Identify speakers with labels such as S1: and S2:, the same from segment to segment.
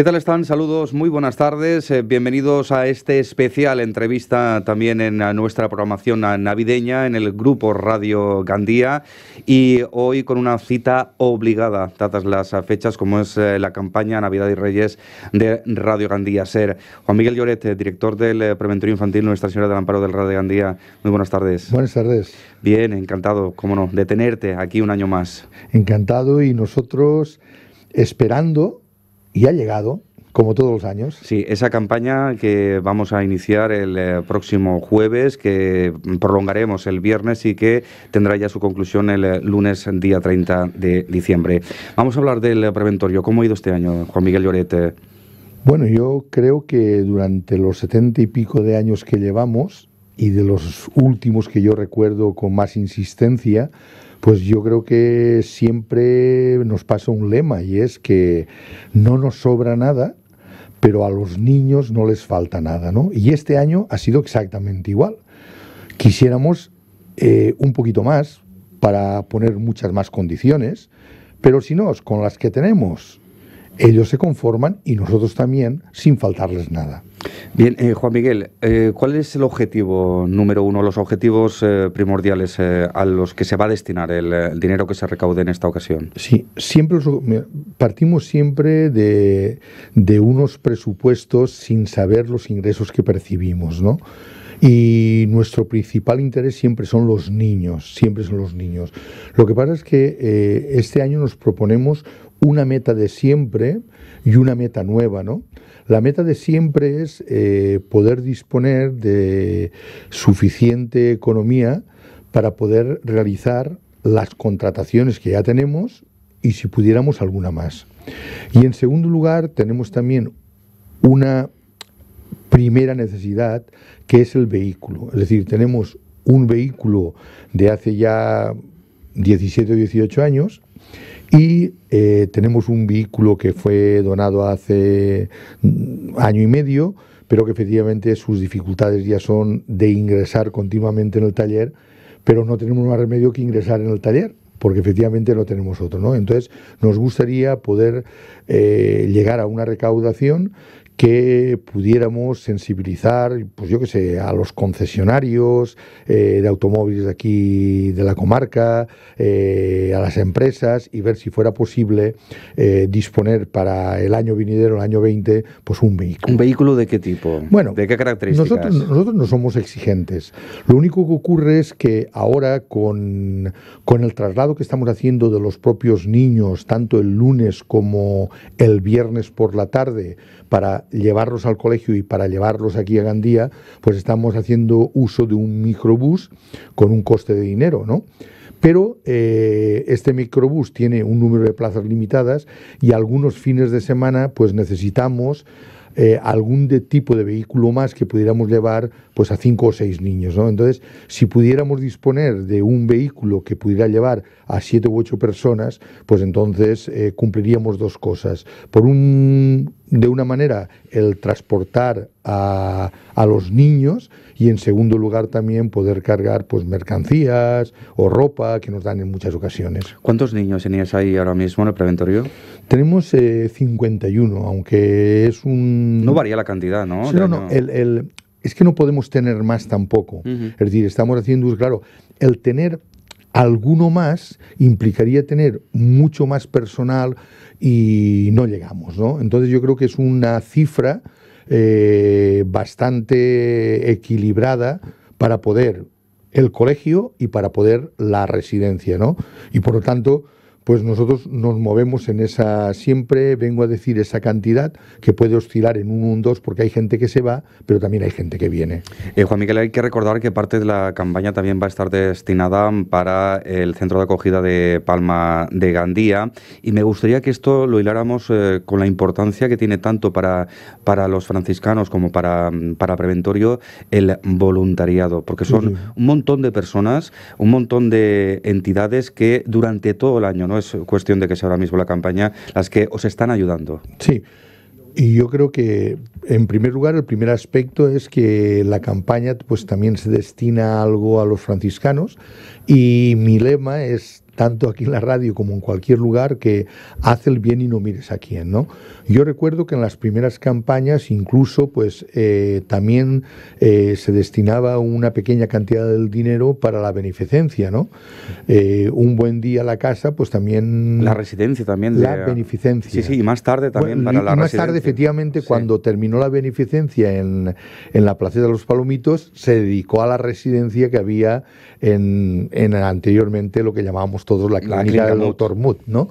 S1: ¿Qué tal están? Saludos, muy buenas tardes. Eh, bienvenidos a este especial entrevista también en nuestra programación navideña en el grupo Radio Gandía y hoy con una cita obligada, dadas las fechas, como es eh, la campaña Navidad y Reyes de Radio Gandía Ser. Juan Miguel Lloret, eh, director del Preventorio Infantil Nuestra Señora del Amparo del Radio Gandía. Muy buenas tardes. Buenas tardes. Bien, encantado, cómo no, de tenerte aquí un año más.
S2: Encantado y nosotros esperando y ha llegado, como todos los años.
S1: Sí, esa campaña que vamos a iniciar el eh, próximo jueves, que prolongaremos el viernes y que tendrá ya su conclusión el eh, lunes, día 30 de diciembre. Vamos a hablar del eh, preventorio. ¿Cómo ha ido este año, Juan Miguel Llorete?
S2: Bueno, yo creo que durante los setenta y pico de años que llevamos, y de los últimos que yo recuerdo con más insistencia, pues yo creo que siempre nos pasa un lema y es que no nos sobra nada, pero a los niños no les falta nada, ¿no? Y este año ha sido exactamente igual. Quisiéramos eh, un poquito más para poner muchas más condiciones, pero si no, con las que tenemos, ellos se conforman y nosotros también sin faltarles nada.
S1: Bien, eh, Juan Miguel, eh, ¿cuál es el objetivo número uno, los objetivos eh, primordiales a los que se va a destinar el, dinero que se recaude en esta ocasión? Sí,
S2: siempre partimos siempre de, de, unos presupuestos sin saber los ingresos que percibimos, ¿no? Y nuestro principal interés siempre son los niños, siempre son los niños. Lo que pasa es que este año nos proponemos una meta de siempre y una meta nueva, ¿no? La meta de siempre es eh, poder disponer de suficiente economía para poder realizar las contrataciones que ya tenemos y si pudiéramos alguna más. Y en segundo lugar tenemos también una primera necesidad que es el vehículo. Es decir, tenemos un vehículo de hace ya 17 o 18 años y eh, tenemos un vehículo que fue donado hace mm, año y medio, pero que efectivamente sus dificultades ya son de ingresar continuamente en el taller, pero no tenemos más remedio que ingresar en el taller porque efectivamente no tenemos otro, ¿no? Entonces nos gustaría poder eh, llegar a una recaudación que pudiéramos sensibilizar, pues yo qué sé, a los concesionarios eh, de automóviles de aquí de la comarca, eh, a las empresas y ver si fuera posible eh, disponer para el año vinidero, el año 20, pues un vehículo.
S1: ¿Un vehículo de qué tipo? Bueno, ¿de qué características? Nosotros,
S2: nosotros no somos exigentes. Lo único que ocurre es que ahora con, con el traslado que estamos haciendo de los propios niños, tanto el lunes como el viernes por la tarde, para llevarlos al colegio y para llevarlos aquí a Gandía, pues estamos haciendo uso de un microbús con un coste de dinero, ¿no? Pero eh, este microbús tiene un número de plazas limitadas y algunos fines de semana pues necesitamos eh, algún de tipo de vehículo más que pudiéramos llevar pues a cinco o seis niños. ¿no? Entonces, si pudiéramos disponer de un vehículo que pudiera llevar a siete u ocho personas, pues entonces eh, cumpliríamos dos cosas. Por un de una manera el transportar a, los niños y en segundo lugar también poder cargar pues mercancías o ropa que nos dan en muchas ocasiones.
S1: ¿Cuántos niños tenías ahí ahora mismo en el preventorio?
S2: Tenemos 51, eh, aunque es un... No varía la
S1: cantidad, ¿no? no, no,
S2: El, es que no podemos tener más tampoco. Es decir, estamos haciendo, claro, el tener alguno más implicaría tener mucho más personal y no llegamos, ¿no? Entonces yo creo que es una cifra eh, bastante equilibrada para poder el colegio y para poder la residencia, ¿no? Y por lo tanto pues nosotros nos movemos en esa, siempre vengo a decir esa cantidad que puede oscilar en un 1, 2, porque hay gente que se va, pero también hay gente que viene.
S1: Eh, Juan Miguel, hay que recordar que parte de la campaña también va a estar destinada para el centro de acogida de Palma de Gandía, y me gustaría que esto lo hiláramos eh, con la importancia que tiene tanto para, para los franciscanos como para, para Preventorio el voluntariado, porque son un montón de personas, un montón de entidades que durante todo el año, ¿no? es cuestión de que sea ahora mismo la campaña, las que os están ayudando. Sí.
S2: Y yo creo que, en primer lugar, el primer aspecto es que la campaña pues, también se destina algo a los franciscanos y mi lema es tanto aquí en la radio como en cualquier lugar, que hace el bien y no mires a quién, ¿no? Yo recuerdo que en las primeras campañas incluso, pues, eh, también eh, se destinaba una pequeña cantidad del dinero para la beneficencia, ¿no? Eh, un buen día la casa, pues
S1: también... La residencia también. La beneficencia. Sí, sí, y más tarde también para la más residencia. Más tarde, efectivamente,
S2: cuando terminó la beneficencia en, en la Plaza de los Palomitos, se dedicó a la residencia que había en, en anteriormente lo que llamábamos todos la, que clínica, del doctor Mood. ¿no?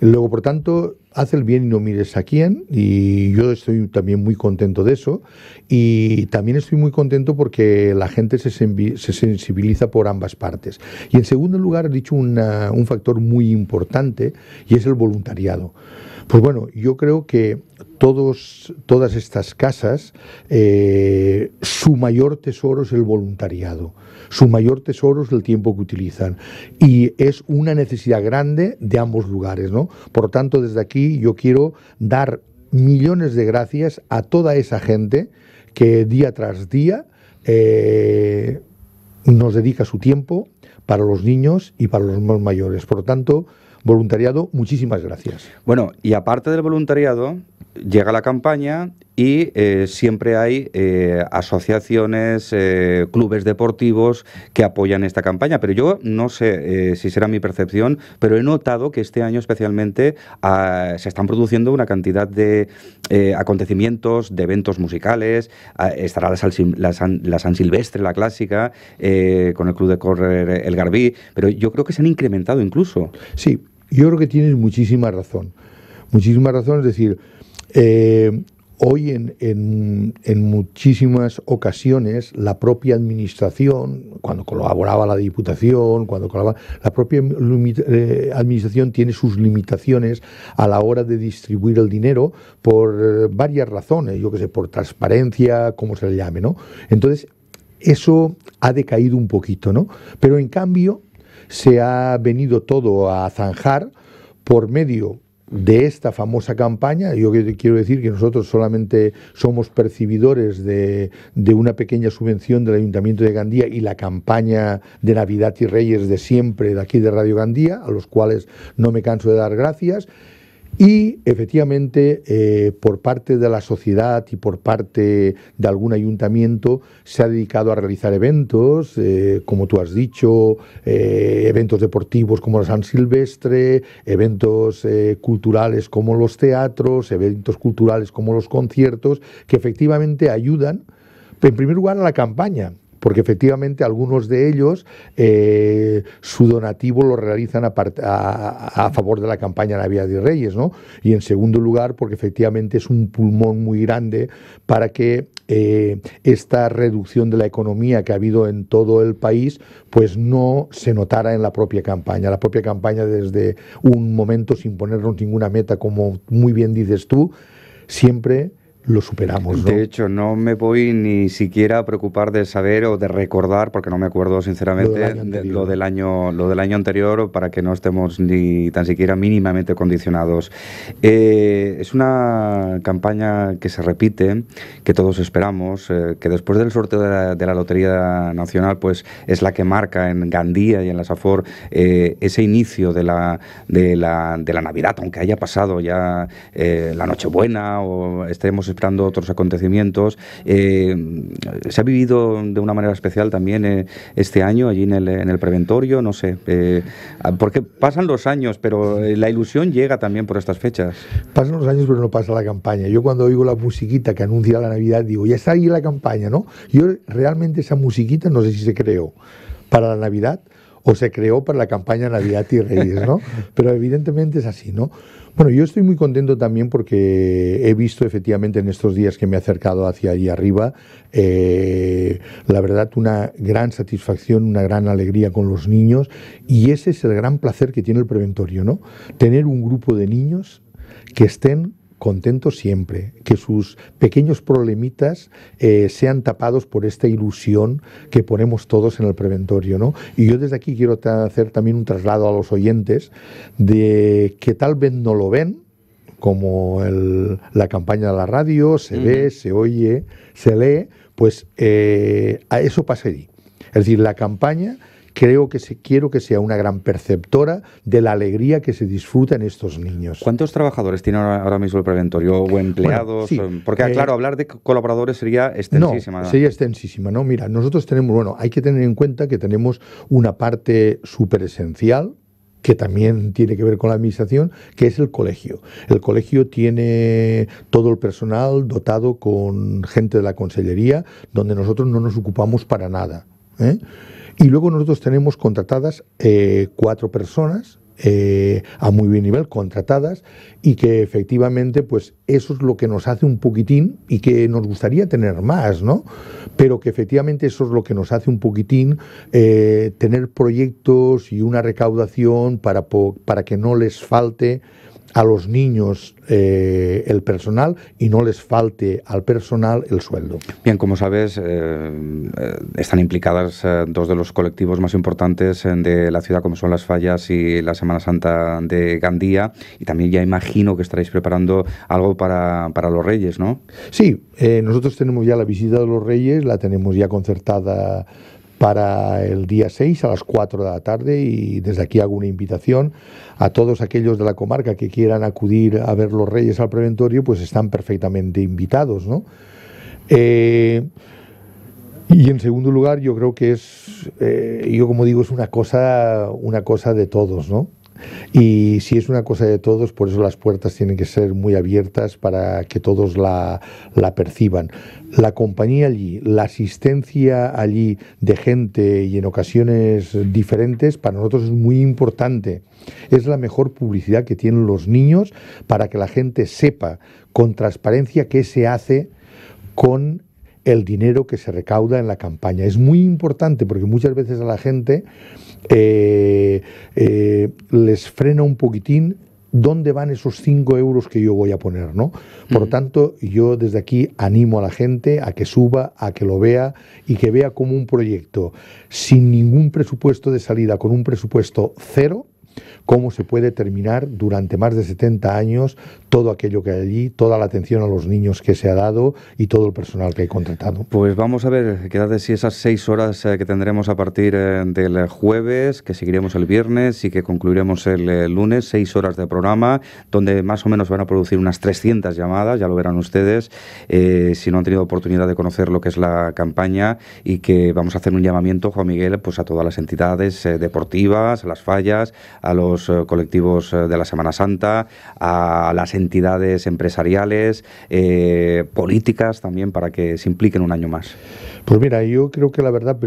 S2: Luego, por tanto, haz el bien y no mires a quién, y yo estoy también muy contento de eso, y también estoy muy contento porque la gente se, se sensibiliza por ambas partes. Y en segundo lugar, he dicho un factor muy importante, y es el voluntariado. Pues bueno, yo creo que todas estas casas, eh, su mayor tesoro es el voluntariado, su mayor tesoro es el tiempo que utilizan y es una necesidad grande de ambos lugares. ¿no? Por lo tanto, desde aquí yo quiero dar millones de gracias a toda esa gente que día tras día eh, nos dedica su tiempo para los niños y para los más mayores. Por lo tanto, Voluntariado, muchísimas gracias.
S1: Bueno, y aparte del voluntariado, llega la campaña y eh, siempre hay eh, asociaciones, eh, clubes deportivos que apoyan esta campaña. Pero yo no sé si será mi percepción, pero he notado que este año especialmente ah, se están produciendo una cantidad de acontecimientos, de eventos musicales. Ah, estará la, San, la, San, Silvestre, la clásica, con el club de correr El Garbí. Pero yo creo que se han incrementado incluso. Sí,
S2: yo creo que tienes muchísima razón. Muchísima razón, es decir, eh, hoy en, en, muchísimas ocasiones la propia administración, cuando colaboraba la Diputación, cuando colaboraba, la propia eh, administración tiene sus limitaciones a la hora de distribuir el dinero por eh, varias razones, yo que sé, por transparencia, como se le llame, ¿no? Entonces, eso ha decaído un poquito, ¿no? Pero en cambio, se ha venido todo a zanjar por medio de esta famosa campaña, yo quiero decir que nosotros solamente somos percibidores de, de, una pequeña subvención del Ayuntamiento de Gandía y la campaña de Navidad y Reyes de siempre de aquí de Radio Gandía, a los cuales no me canso de dar gracias, y efectivamente, eh, por parte de la sociedad y por parte de algún ayuntamiento, se ha dedicado a realizar eventos, eh, como tú has dicho, eh, eventos deportivos como la San Silvestre, eventos culturales como los teatros, eventos culturales como los conciertos, que efectivamente ayudan, en primer lugar, a la campaña porque efectivamente algunos de ellos eh, su donativo lo realizan a, favor de la campaña Navidad y Reyes, ¿no? Y en segundo lugar, porque efectivamente es un pulmón muy grande para que eh, esta reducción de la economía que ha habido en todo el país, pues no se notara en la propia campaña. La propia campaña desde un momento sin ponernos ninguna meta, como muy bien dices tú, siempre lo superamos. De
S1: hecho, no me voy ni siquiera a preocupar de saber o de recordar, porque no me acuerdo sinceramente lo del año anterior, lo del año, anterior para que no estemos ni tan siquiera mínimamente condicionados. Eh, es una campaña que se repite, que todos esperamos, eh, que después del sorteo de la, Lotería Nacional, pues es la que marca en Gandía y en la SAFOR eh, ese inicio de la, de la, de, la, Navidad, aunque haya pasado ya la Nochebuena o estemos otros acontecimientos. Eh, ¿Se ha vivido de una manera especial también eh, este año allí en el, preventorio? No sé, eh, ah, porque pasan los años, pero la ilusión llega también por estas fechas.
S2: Pasan los años, pero no pasa la campaña. Yo cuando oigo la musiquita que anuncia la Navidad, digo, ya está ahí la campaña, ¿no? Yo realmente esa musiquita no sé si se creó para la Navidad o se creó para la campaña Navidad y Reyes, ¿no? Pero evidentemente es así, ¿no? Bueno, yo estoy muy contento también porque he visto efectivamente en estos días que me he acercado hacia allí arriba, eh, la verdad, una gran satisfacción, una gran alegría con los niños y ese es el gran placer que tiene el preventorio, ¿no? Tener un grupo de niños que estén contento siempre, que sus pequeños problemitas eh, sean tapados por esta ilusión que ponemos todos en el preventorio. ¿no? Y yo desde aquí quiero hacer también un traslado a los oyentes de que tal vez no lo ven, como la campaña de la radio, se ve, se oye, se lee, pues eso eh, a eso Es decir, la campaña creo que se, quiero que sea una gran perceptora de la alegría que se disfruta en estos niños.
S1: ¿Cuántos trabajadores tiene ahora mismo el preventorio o empleados? Porque, eh, claro, hablar de colaboradores sería extensísima. No, sería
S2: extensísima, ¿no? Mira, nosotros tenemos, bueno, hay que tener en cuenta que tenemos una parte súper esencial, que también tiene que ver con la administración, que es el colegio. El colegio tiene todo el personal dotado con gente de la consellería, donde nosotros no nos ocupamos para nada. ¿eh? Y luego nosotros tenemos contratadas eh, cuatro personas eh, a muy buen nivel, contratadas, y que efectivamente, pues eso es lo que nos hace un poquitín y que nos gustaría tener más, ¿no? Pero que efectivamente eso es lo que nos hace un poquitín tener proyectos y una recaudación para, para que no les falte a los niños eh, el personal y no les falte al personal el sueldo.
S1: Bien, como sabes, eh, eh, están implicadas dos de los colectivos más importantes de la ciudad, como son las Fallas y la Semana Santa de Gandía, y también ya imagino que estaréis preparando algo para, para los Reyes, ¿no?
S2: Sí, nosotros tenemos ya la visita de los Reyes, la tenemos ya concertada para el día 6 a las 4 de la tarde y desde aquí hago una invitación a todos aquellos de la comarca que quieran acudir a ver los reyes al preventorio, pues están perfectamente invitados, ¿no? Eh, y en segundo lugar, yo creo que es, eh, yo como digo, es una cosa, una cosa de todos, ¿no? Y si es una cosa de todos, por eso las puertas tienen que ser muy abiertas para que todos la, perciban. La compañía allí, la asistencia allí de gente y en ocasiones diferentes, para nosotros es muy importante. Es la mejor publicidad que tienen los niños para que la gente sepa con transparencia qué se hace con el dinero que se recauda en la campaña. Es muy importante porque muchas veces a la gente eh, eh, les frena un poquitín dónde van esos 5 euros que yo voy a poner, ¿no? Por lo tanto, yo desde aquí animo a la gente a que suba, a que lo vea y que vea como un proyecto sin ningún presupuesto de salida, con un presupuesto cero, cómo se puede terminar durante más de 70 años todo aquello que hay allí, toda la atención a los niños que se ha dado y todo el personal que hay contratado.
S1: Pues vamos a ver, quédate si esas seis horas eh, que tendremos a partir eh, del jueves, que seguiremos el viernes y que concluiremos el eh, lunes, seis horas de programa, donde más o menos van a producir unas 300 llamadas, ya lo verán ustedes, si no han tenido oportunidad de conocer lo que es la campaña y que vamos a hacer un llamamiento, Juan Miguel, pues a todas las entidades deportivas, a las fallas, a a los eh, colectivos eh, de la Semana Santa, a las entidades empresariales, eh, políticas también, para que se impliquen un año más. Pues mira, yo creo que la verdad,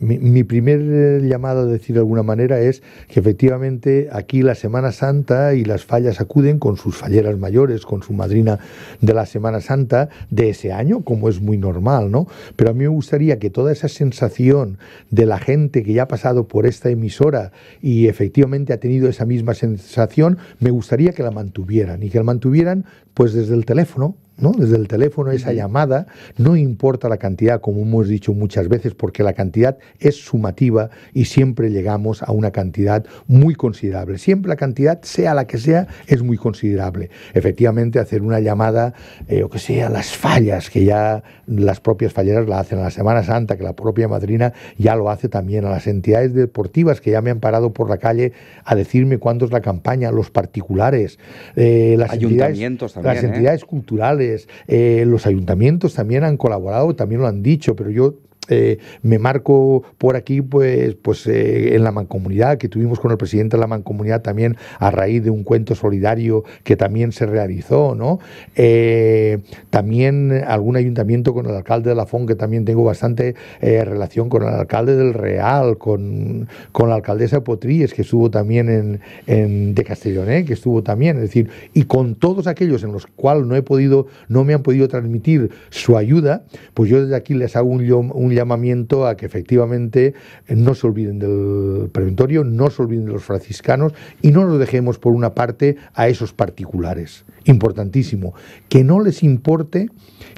S2: mi, primer eh, llamado a decir de alguna manera es que efectivamente aquí la Semana Santa y las fallas acuden con sus falleras mayores, con su madrina de la Semana Santa de ese año, como es muy normal, ¿no? Pero a mí me gustaría que toda esa sensación de la gente que ya ha pasado por esta emisora y efectivamente ha tenido esa misma sensación, me gustaría que la mantuvieran y que la mantuvieran pues desde el teléfono desde el teléfono esa llamada, no importa la cantidad, como hemos dicho muchas veces, porque la cantidad es sumativa y siempre llegamos a una cantidad muy considerable. Siempre la cantidad, sea la que sea, es muy considerable. Efectivamente, hacer una llamada, eh, o que sea, las fallas, que ya las propias falleras la hacen a la Semana Santa, que la propia madrina ya lo hace también, a las entidades deportivas que ya me han parado por la calle a decirme cuándo es la campaña, los particulares, las, eh, Ayuntamientos las entidades ¿eh? culturales, eh, los ayuntamientos también han colaborado, también lo han dicho, pero yo eh, me marco por aquí, pues, pues eh, en la mancomunidad que tuvimos con el presidente de la mancomunidad también a raíz de un cuento solidario que también se realizó, ¿no? Eh, también algún ayuntamiento con el alcalde de la FON, que también tengo bastante relación con el alcalde del Real, con, con la alcaldesa Potríes, que estuvo también en, en de Castellonet, que estuvo también, es decir, y con todos aquellos en los cuales no he podido, no me han podido transmitir su ayuda, pues yo desde aquí les hago un, un llamamiento a que efectivamente eh, no se olviden del preventorio, no se olviden de los franciscanos y no nos dejemos por una parte a esos particulares. Importantísimo, que no les importe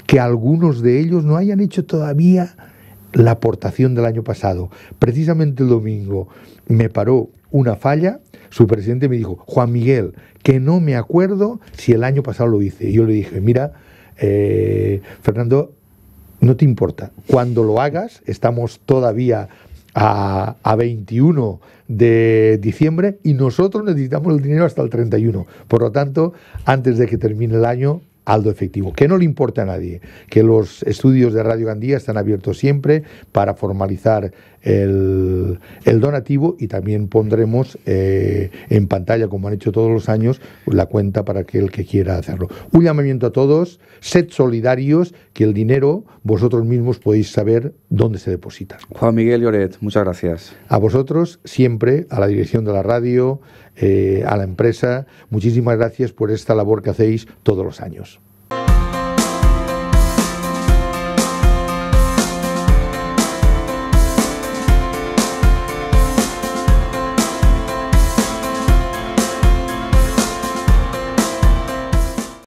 S2: que algunos de ellos no hayan hecho todavía la aportación del año pasado. Precisamente el domingo me paró una falla, su presidente me dijo, Juan Miguel, que no me acuerdo si el año pasado lo hice. Y yo le dije, mira, eh, Fernando, no te importa. Cuando lo hagas, estamos todavía a, 21 de diciembre y nosotros necesitamos el dinero hasta el 31. Por lo tanto, antes de que termine el año, Aldo Efectivo, que no le importa a nadie, que los estudios de Radio Gandía están abiertos siempre para formalizar el, donativo y también pondremos eh, en pantalla, como han hecho todos los años, la cuenta para aquel que quiera hacerlo. Un llamamiento a todos, sed solidarios, que el dinero vosotros mismos podéis saber dónde se deposita.
S1: Juan Miguel Lloret, muchas
S2: gracias. A vosotros siempre, a la dirección de la radio, eh, a la empresa, muchísimas gracias por esta labor que hacéis todos los años.